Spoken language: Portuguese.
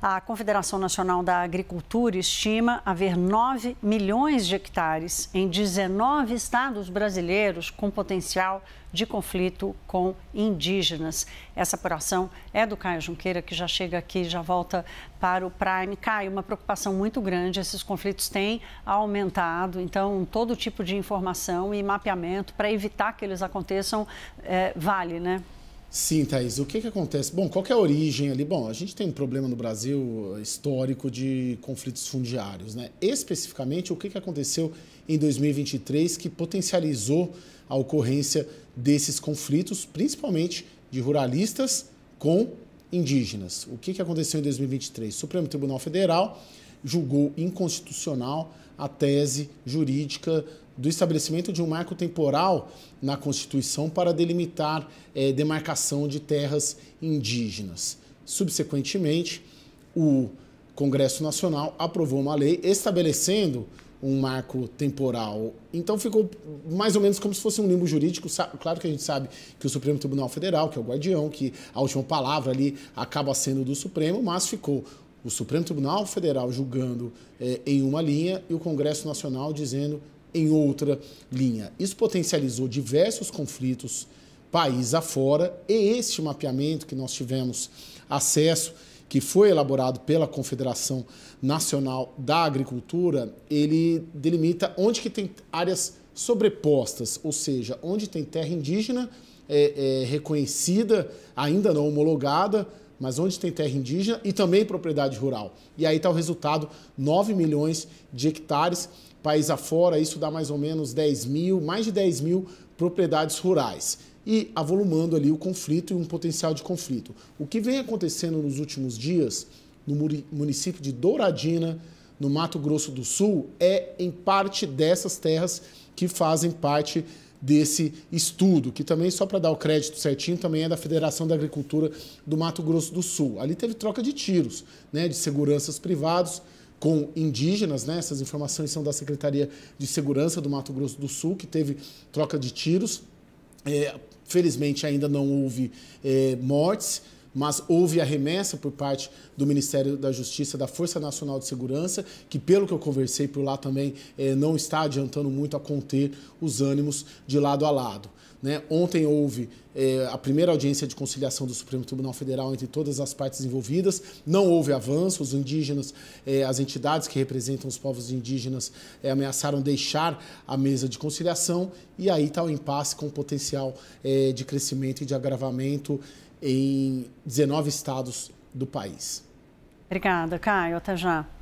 A Confederação Nacional da Agricultura estima haver 9 milhões de hectares em 19 estados brasileiros com potencial de conflito com indígenas. Essa apuração é do Caio Junqueira, que já chega aqui, já volta para o Prime. Caio, uma preocupação muito grande, esses conflitos têm aumentado, então todo tipo de informação e mapeamento para evitar que eles aconteçam é, vale, né? Sim, Thaís. O que, que acontece? Bom, qual é a origem ali? Bom, a gente tem um problema no Brasil eh, histórico de conflitos fundiários, né? Especificamente, o que, que aconteceu em 2023 que potencializou a ocorrência desses conflitos, principalmente de ruralistas com indígenas. O que, que aconteceu em 2023? O Supremo Tribunal Federal julgou inconstitucional a tese jurídica do estabelecimento de um marco temporal na Constituição para delimitar é, demarcação de terras indígenas. Subsequentemente, o Congresso Nacional aprovou uma lei estabelecendo um marco temporal. Então ficou mais ou menos como se fosse um limbo jurídico. Claro que a gente sabe que o Supremo Tribunal Federal, que é o guardião, que a última palavra ali acaba sendo do Supremo, mas ficou o Supremo Tribunal Federal julgando é, em uma linha e o Congresso Nacional dizendo em outra linha. Isso potencializou diversos conflitos país afora e este mapeamento que nós tivemos acesso, que foi elaborado pela Confederação Nacional da Agricultura, ele delimita onde que tem áreas sobrepostas, ou seja, onde tem terra indígena é, é, reconhecida, ainda não homologada, mas onde tem terra indígena e também propriedade rural. E aí está o resultado: 9 milhões de hectares, país afora, isso dá mais ou menos 10 mil, mais de 10 mil propriedades rurais. E avolumando ali o conflito e um potencial de conflito. O que vem acontecendo nos últimos dias no município de Douradina, no Mato Grosso do Sul, é em parte dessas terras que fazem parte desse estudo, que também, só para dar o crédito certinho, também é da Federação da Agricultura do Mato Grosso do Sul. Ali teve troca de tiros, né, de seguranças privados com indígenas, né? essas informações são da Secretaria de Segurança do Mato Grosso do Sul, que teve troca de tiros. É, felizmente ainda não houve é, mortes, mas houve a remessa por parte do Ministério da Justiça da Força Nacional de Segurança, que, pelo que eu conversei por lá também, eh, não está adiantando muito a conter os ânimos de lado a lado. Né? Ontem houve eh, a primeira audiência de conciliação do Supremo Tribunal Federal entre todas as partes envolvidas, não houve avanço, os indígenas, eh, as entidades que representam os povos indígenas ameaçaram deixar a mesa de conciliação e aí está o impasse com potencial de crescimento e de agravamento em 19 estados do país. Obrigada, Caio. Até já.